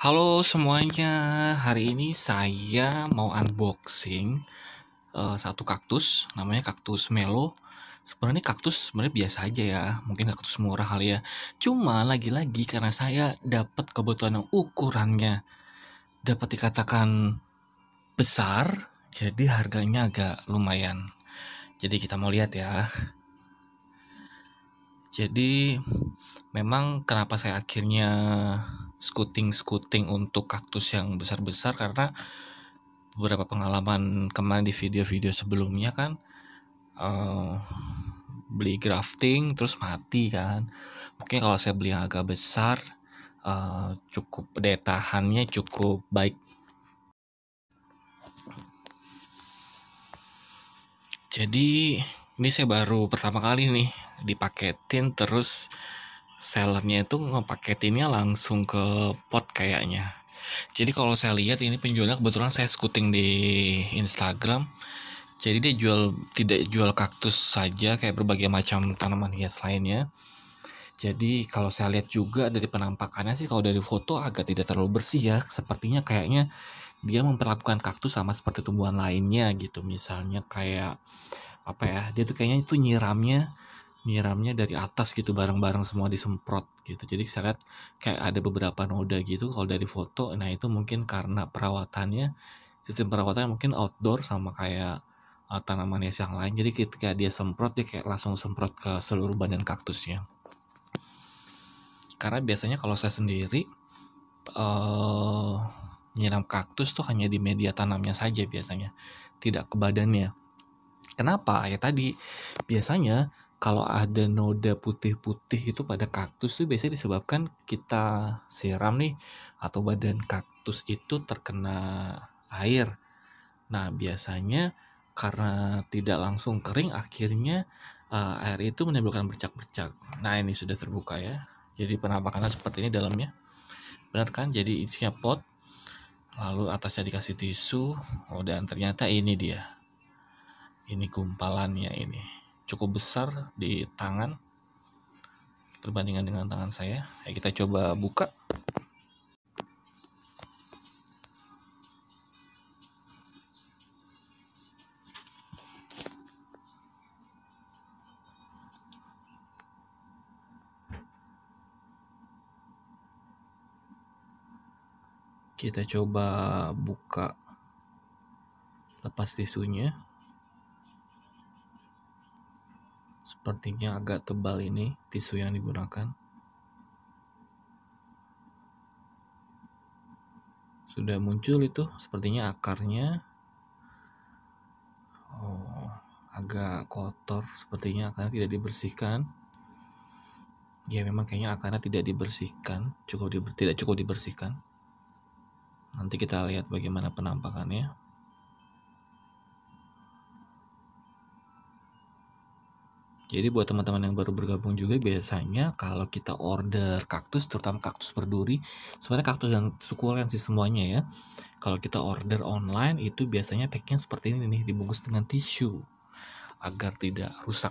Halo semuanya, hari ini saya mau unboxing uh, satu kaktus, namanya kaktus melo. Sebenarnya kaktus sebenarnya biasa aja ya, mungkin kaktus murah kali ya. Cuma lagi-lagi karena saya dapat kebetulan ukurannya dapat dikatakan besar, jadi harganya agak lumayan. Jadi kita mau lihat ya. Jadi memang kenapa saya akhirnya scouting-scouting untuk kaktus yang besar-besar karena beberapa pengalaman kemarin di video-video sebelumnya kan uh, beli grafting terus mati kan mungkin kalau saya beli yang agak besar uh, cukup daya tahannya cukup baik jadi ini saya baru pertama kali nih dipaketin terus sellernya itu ngepaketinnya langsung ke pot kayaknya jadi kalau saya lihat ini penjualnya kebetulan saya skuting di Instagram jadi dia jual tidak jual kaktus saja kayak berbagai macam tanaman hias lainnya jadi kalau saya lihat juga dari penampakannya sih kalau dari foto agak tidak terlalu bersih ya sepertinya kayaknya dia memperlakukan kaktus sama seperti tumbuhan lainnya gitu misalnya kayak apa ya dia tuh kayaknya itu nyiramnya nyiramnya dari atas gitu bareng-bareng semua disemprot gitu jadi saya lihat kayak ada beberapa noda gitu kalau dari foto nah itu mungkin karena perawatannya sistem perawatannya mungkin outdoor sama kayak uh, tanaman hias yang lain jadi ketika dia semprot dia kayak langsung semprot ke seluruh badan kaktusnya karena biasanya kalau saya sendiri uh, nyiram kaktus tuh hanya di media tanamnya saja biasanya tidak ke badannya kenapa ya tadi biasanya kalau ada noda putih-putih itu pada kaktus itu biasanya disebabkan kita siram nih atau badan kaktus itu terkena air. Nah, biasanya karena tidak langsung kering akhirnya uh, air itu menimbulkan bercak-bercak. Nah, ini sudah terbuka ya. Jadi penampakannya seperti ini dalamnya. Benar kan? Jadi isinya pot lalu atasnya dikasih tisu. Oh, dan ternyata ini dia. Ini gumpalannya ini cukup besar di tangan perbandingan dengan tangan saya. Ya, kita coba buka. Kita coba buka lepas tisunya. sepertinya agak tebal ini tisu yang digunakan sudah muncul itu sepertinya akarnya oh, agak kotor sepertinya akarnya tidak dibersihkan ya memang kayaknya akarnya tidak dibersihkan cukup di, tidak cukup dibersihkan nanti kita lihat bagaimana penampakannya Jadi buat teman-teman yang baru bergabung juga biasanya kalau kita order kaktus terutama kaktus berduri, sebenarnya kaktus dan sukulen sih semuanya ya. Kalau kita order online itu biasanya packing seperti ini nih dibungkus dengan tisu agar tidak rusak.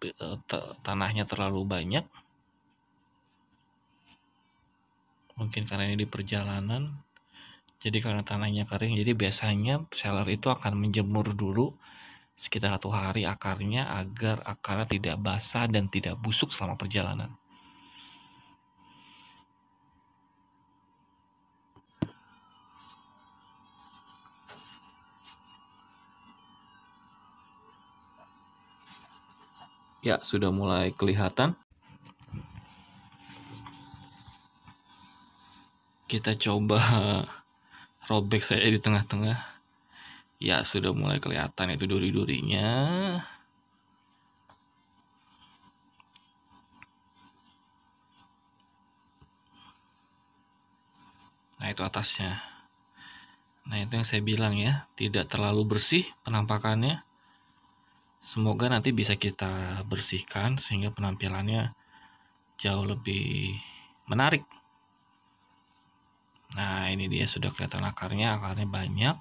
Eh, tanahnya terlalu banyak mungkin karena ini di perjalanan jadi karena tanahnya kering jadi biasanya seller itu akan menjemur dulu sekitar satu hari akarnya agar akarnya tidak basah dan tidak busuk selama perjalanan Ya, sudah mulai kelihatan. Kita coba robek saya di tengah-tengah. Ya, sudah mulai kelihatan itu duri-durinya. Nah, itu atasnya. Nah, itu yang saya bilang ya, tidak terlalu bersih penampakannya semoga nanti bisa kita bersihkan sehingga penampilannya jauh lebih menarik nah ini dia sudah kelihatan akarnya akarnya banyak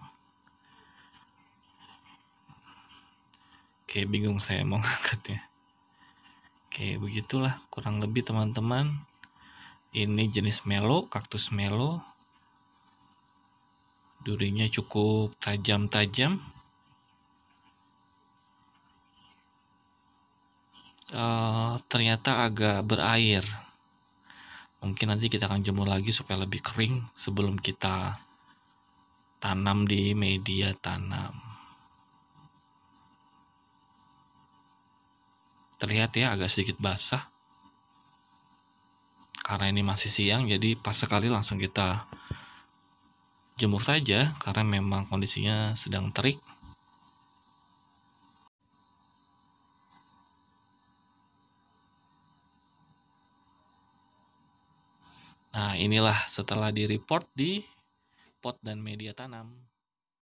oke bingung saya mau ngangkatnya oke begitulah kurang lebih teman-teman ini jenis melo kaktus melo durinya cukup tajam-tajam uh, ternyata agak berair mungkin nanti kita akan jemur lagi supaya lebih kering sebelum kita tanam di media tanam terlihat ya agak sedikit basah karena ini masih siang jadi pas sekali langsung kita jemur saja karena memang kondisinya sedang terik Nah, inilah setelah di report di pot dan media tanam.